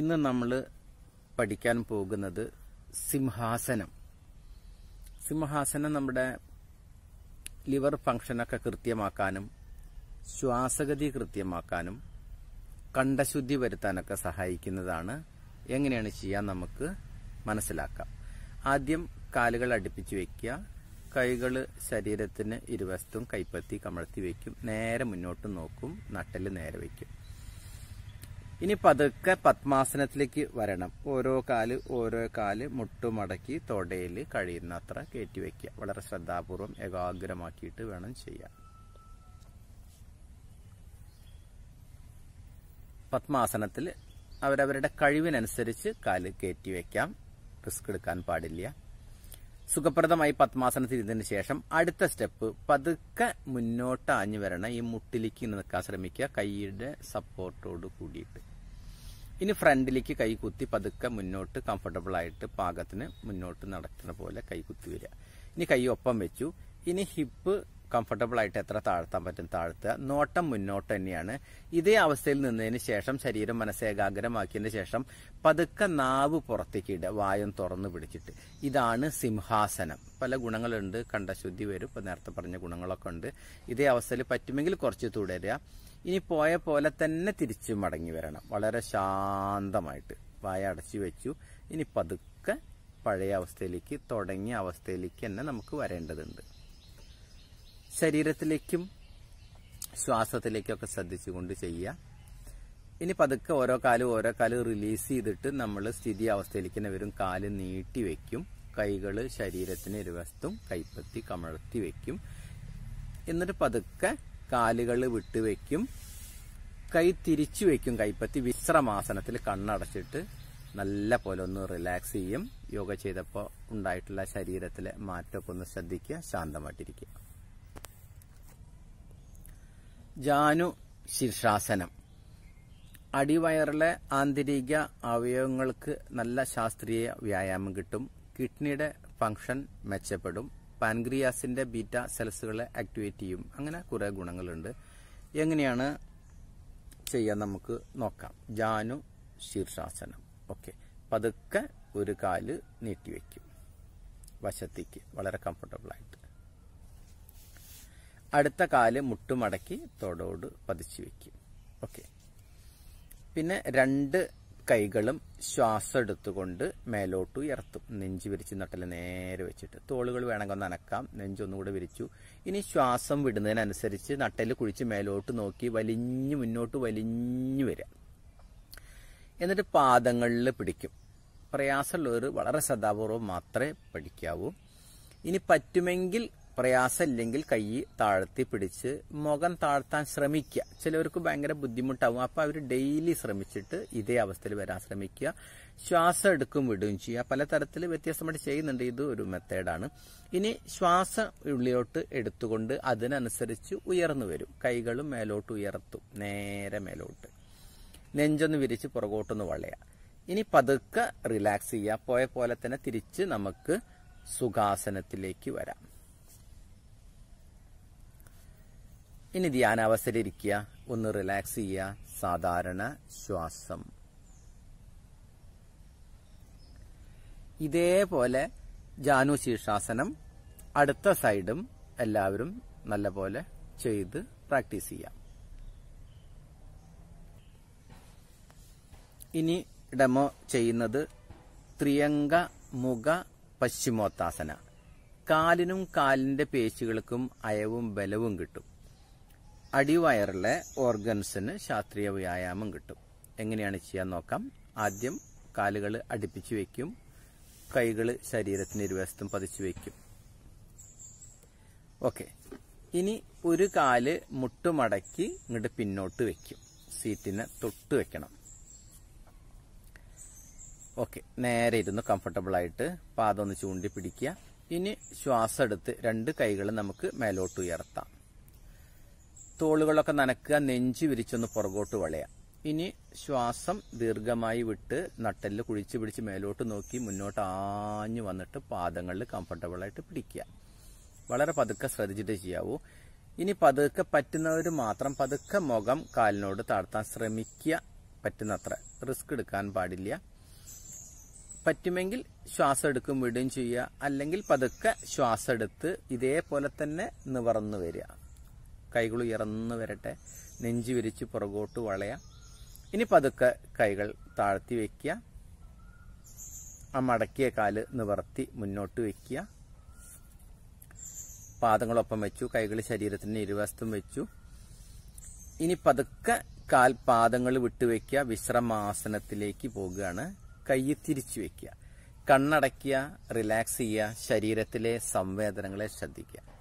ഇന്ന് നമ്മൾ പഠിക്കാൻ പോകുന്നത് സിംഹാസനം സിംഹാസനം നമ്മുടെ ലിവർ ഫംഗ്ഷനൊക്കെ കൃത്യമാക്കാനും ശ്വാസഗതി കൃത്യമാക്കാനും കണ്ടശുദ്ധി വരുത്താനൊക്കെ സഹായിക്കുന്നതാണ് എങ്ങനെയാണ് ചെയ്യാൻ നമുക്ക് മനസ്സിലാക്കാം ആദ്യം കാലുകൾ അടുപ്പിച്ച് വയ്ക്കുക കൈകൾ ശരീരത്തിന് ഇരുവശത്തും കൈപ്പത്തി കമഴ്ത്തി വയ്ക്കും നേരെ മുന്നോട്ട് നോക്കും നട്ടല് നേരെ വയ്ക്കും ഇനി പതുക്കെ പത്മാസനത്തിലേക്ക് വരണം ഓരോ കാല് ഓരോ കാല് മുട്ടുമടക്കി തൊടയിൽ കഴിയുന്നത്ര കയറ്റിവെക്കുക വളരെ ശ്രദ്ധാപൂർവം ഏകാഗ്രമാക്കിയിട്ട് വേണം ചെയ്യാൻ പത്മാസനത്തിൽ അവരവരുടെ കഴിവിനനുസരിച്ച് കാല് കയറ്റി വയ്ക്കാം റിസ്ക് എടുക്കാൻ പാടില്ല സുഖപ്രദമായി പത്മാസനത്തിൽ ഇരുന്നതിന് ശേഷം അടുത്ത സ്റ്റെപ്പ് പതുക്കെ മുന്നോട്ട് ആഞ്ഞു വരണം ഈ മുട്ടിലേക്ക് നിൽക്കാൻ ശ്രമിക്കുക കൈയുടെ സപ്പോർട്ടോട് കൂടിയിട്ട് ഇനി ഫ്രണ്ടിലേക്ക് കൈകുത്തി പതുക്കെ മുന്നോട്ട് കംഫർട്ടബിൾ ആയിട്ട് പാകത്തിന് മുന്നോട്ട് നടക്കുന്ന പോലെ കൈകുത്തി വരിക ഇനി കൈ ഒപ്പം വെച്ചു ഇനി ഹിപ്പ് കംഫർട്ടബിൾ ആയിട്ട് എത്ര താഴ്ത്താൻ പറ്റും താഴ്ത്തുക നോട്ടം മുന്നോട്ട് തന്നെയാണ് ഇതേ അവസ്ഥയിൽ നിന്നതിന് ശേഷം ശരീരം മനസ്സേകാഗ്രമാക്കിയതിന് ശേഷം പതുക്കെ നാവ് പുറത്തേക്ക് ഇടുക വായം തുറന്നു പിടിച്ചിട്ട് ഇതാണ് സിംഹാസനം പല ഗുണങ്ങളുണ്ട് കണ്ടശുദ്ധി വരും ഇപ്പം നേരത്തെ പറഞ്ഞ ഗുണങ്ങളൊക്കെ ഉണ്ട് ഇതേ അവസ്ഥയിൽ പറ്റുമെങ്കിൽ കുറച്ച് തുടരുക ഇനി പോയ പോലെ തന്നെ തിരിച്ചു മടങ്ങി വരണം വളരെ ശാന്തമായിട്ട് വായ അടച്ചു വെച്ചു ഇനി പതുക്കെ പഴയ അവസ്ഥയിലേക്ക് തുടങ്ങിയ അവസ്ഥയിലേക്ക് തന്നെ നമുക്ക് വരേണ്ടതുണ്ട് ശരീരത്തിലേക്കും ശ്വാസത്തിലേക്കൊക്കെ ശ്രദ്ധിച്ചുകൊണ്ട് ചെയ്യുക ഇനി പതുക്കെ ഓരോ കാലും ഓരോ കാലും റിലീസ് ചെയ്തിട്ട് നമ്മൾ സ്ഥിതി അവസ്ഥയിലേക്ക് തന്നെ വരും കാല് നീട്ടി വെക്കും കൈകൾ ശരീരത്തിന് ഇരുവശത്തും കൈപ്പത്തി കമഴ്ത്തി വെക്കും എന്നിട്ട് പതുക്കെ കാലുകൾ വിട്ടുവെക്കും കൈ തിരിച്ചു വെക്കും കൈപ്പത്തി വിശ്രമാസനത്തിൽ കണ്ണടച്ചിട്ട് നല്ല പോലെ ഒന്ന് റിലാക്സ് ചെയ്യും യോഗ ചെയ്തപ്പോൾ ഉണ്ടായിട്ടുള്ള ശരീരത്തിലെ മാറ്റമൊക്കെ ഒന്ന് ശ്രദ്ധിക്കുക ശാന്തമായിട്ടിരിക്കുക ജാനു ശീർഷാസനം അടിവയറിലെ ആന്തരിക അവയവങ്ങൾക്ക് നല്ല ശാസ്ത്രീയ വ്യായാമം കിട്ടും കിഡ്നിയുടെ ഫങ്ഷൻ മെച്ചപ്പെടും പാൻഗ്രിയാസിന്റെ ബീറ്റ സെൽസുകളെ ആക്ടിവേറ്റ് ചെയ്യും അങ്ങനെ കുറെ ഗുണങ്ങളുണ്ട് എങ്ങനെയാണ് ചെയ്യാൻ നമുക്ക് നോക്കാം ജാനു ശീർഷാസനം ഓക്കെ പതുക്കെ ഒരു കാല് നീട്ടിവെക്കും വശത്തേക്ക് വളരെ കംഫർട്ടബിളായിട്ട് അടുത്ത കാല് മുട്ടുമടക്കി തോടോട് പതിച്ചു വെക്കും ഓക്കെ പിന്നെ രണ്ട് കൈകളും ശ്വാസം എടുത്തുകൊണ്ട് മേലോട്ട് ഉയർത്തും നെഞ്ചു വിരിച്ച് നട്ടല് നേരെ വെച്ചിട്ട് തോളുകൾ വേണമെങ്കിൽ ഒന്ന് അനക്കാം നെഞ്ചൊന്നുകൂടെ വിരിച്ചു ഇനി ശ്വാസം വിടുന്നതിനനുസരിച്ച് നട്ടല് കുഴിച്ച് മേലോട്ട് നോക്കി വലിഞ്ഞു മുന്നോട്ട് വലിഞ്ഞു വരിക എന്നിട്ട് പാദങ്ങളിൽ പിടിക്കും പ്രയാസമുള്ളവർ വളരെ ശ്രദ്ധാപൂർവ്വം മാത്രമേ പഠിക്കാവൂ ഇനി പറ്റുമെങ്കിൽ പ്രയാസമില്ലെങ്കിൽ കൈ താഴ്ത്തി പിടിച്ച് മുഖം താഴ്ത്താൻ ശ്രമിക്കുക ചിലവർക്ക് ഭയങ്കര ബുദ്ധിമുട്ടാവും അപ്പോൾ അവർ ഡെയിലി ശ്രമിച്ചിട്ട് ഇതേ അവസ്ഥയിൽ വരാൻ ശ്രമിക്കുക ശ്വാസം എടുക്കും വിടുകയും ചെയ്യുക പലതരത്തിൽ വ്യത്യസ്തമായിട്ട് ചെയ്യുന്നുണ്ട് ഇത് ഒരു മെത്തേഡാണ് ഇനി ശ്വാസം ഉള്ളിലോട്ട് എടുത്തുകൊണ്ട് അതിനനുസരിച്ച് ഉയർന്നു വരും കൈകളും മേലോട്ട് ഉയർത്തും നേരെ മേലോട്ട് നെഞ്ചൊന്ന് വിരിച്ച് പുറകോട്ടൊന്ന് വളയുക ഇനി പതുക്കെ റിലാക്സ് ചെയ്യുക പോയ പോലെ തന്നെ തിരിച്ച് നമുക്ക് സുഖാസനത്തിലേക്ക് വരാം ഇനി ഇരിക്കുക ഒന്ന് റിലാക്സ് ചെയ്യുക സാധാരണ ശ്വാസം ഇതേപോലെ ജാനു ശീർഷാസനം അടുത്ത സൈഡും എല്ലാവരും നല്ലപോലെ ചെയ്ത് പ്രാക്ടീസ് ചെയ്യാം ഇനി ഡെമോ ചെയ്യുന്നത് ത്രിയങ്ക മുഖ പശ്ചിമോത്താസന കാലിനും കാലിന്റെ പേശികൾക്കും അയവും ബലവും കിട്ടും അടിവയറിലെ ഓർഗൻസിന് ശാസ്ത്രീയ വ്യായാമം കിട്ടും എങ്ങനെയാണ് ചെയ്യാൻ നോക്കാം ആദ്യം കാലുകൾ അടുപ്പിച്ച് വയ്ക്കും കൈകൾ ശരീരത്തിന് ഇരുവശത്തും പതിച്ചു വയ്ക്കും ഓക്കെ ഇനി ഒരു കാല് മുട്ടുമടക്കി ഇങ്ങോട്ട് പിന്നോട്ട് വയ്ക്കും സീറ്റിനെ തൊട്ട് വെക്കണം ഓക്കെ നേരെ ഇരുന്ന് കംഫർട്ടബിൾ ആയിട്ട് പാദം ഒന്ന് ചൂണ്ടി പിടിക്കുക ഇനി ശ്വാസം എടുത്ത് രണ്ട് കൈകൾ നമുക്ക് മേലോട്ട് ഉയർത്താം തോളുകളൊക്കെ നനക്കുക നെഞ്ച് വിരിച്ചൊന്ന് പുറകോട്ട് വളയുക ഇനി ശ്വാസം ദീർഘമായി വിട്ട് നട്ടലിൽ കുഴിച്ച് പിടിച്ച് മേലോട്ട് നോക്കി മുന്നോട്ട് ആഞ്ഞു വന്നിട്ട് പാദങ്ങളിൽ കംഫർട്ടബിളായിട്ട് പിടിക്കുക വളരെ പതുക്കെ ശ്രദ്ധിച്ചിട്ട് ചെയ്യാവൂ ഇനി പതുക്കെ പറ്റുന്നവർ മാത്രം പതുക്കെ മുഖം കാലിനോട് താഴ്ത്താൻ ശ്രമിക്കുക പറ്റുന്നത്ര റിസ്ക് എടുക്കാൻ പാടില്ല പറ്റുമെങ്കിൽ ശ്വാസം എടുക്കും വിടുകയും ചെയ്യുക അല്ലെങ്കിൽ പതുക്കെ ശ്വാസം എടുത്ത് ഇതേപോലെ തന്നെ നിവർന്നു വരിക കൈകൾ ഉയർന്ന് വരട്ടെ നെഞ്ചു വിരിച്ച് പുറകോട്ട് വളയാം ഇനി പതുക്കെ കൈകൾ താഴ്ത്തി വയ്ക്കുക ആ മടക്കിയ കാല് നിവർത്തി മുന്നോട്ട് വയ്ക്കുക പാദങ്ങളൊപ്പം വെച്ചു കൈകൾ ശരീരത്തിൻ്റെ ഇരുവശത്തും വെച്ചു ഇനി പതുക്കെ കാൽ പാദങ്ങൾ വിട്ടുവെക്കുക വിശ്രമാസനത്തിലേക്ക് പോകുകയാണ് കൈ തിരിച്ചു വയ്ക്കുക കണ്ണടയ്ക്കുക റിലാക്സ് ചെയ്യുക ശരീരത്തിലെ സംവേദനങ്ങളെ ശ്രദ്ധിക്കുക